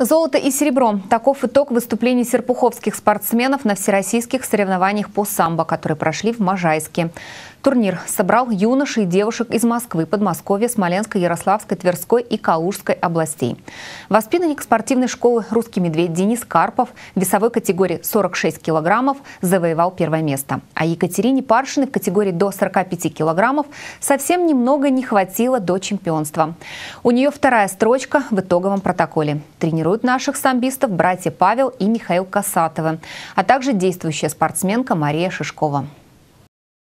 Золото и серебро. Таков итог выступлений серпуховских спортсменов на всероссийских соревнованиях по самбо, которые прошли в Можайске. Турнир собрал юношей и девушек из Москвы, Подмосковья, Смоленской, Ярославской, Тверской и Калужской областей. Воспитанник спортивной школы «Русский медведь» Денис Карпов в весовой категории 46 килограммов завоевал первое место. А Екатерине Паршиной в категории до 45 килограммов совсем немного не хватило до чемпионства. У нее вторая строчка в итоговом протоколе. Тренируют наших самбистов братья Павел и Михаил Касатовы, а также действующая спортсменка Мария Шишкова.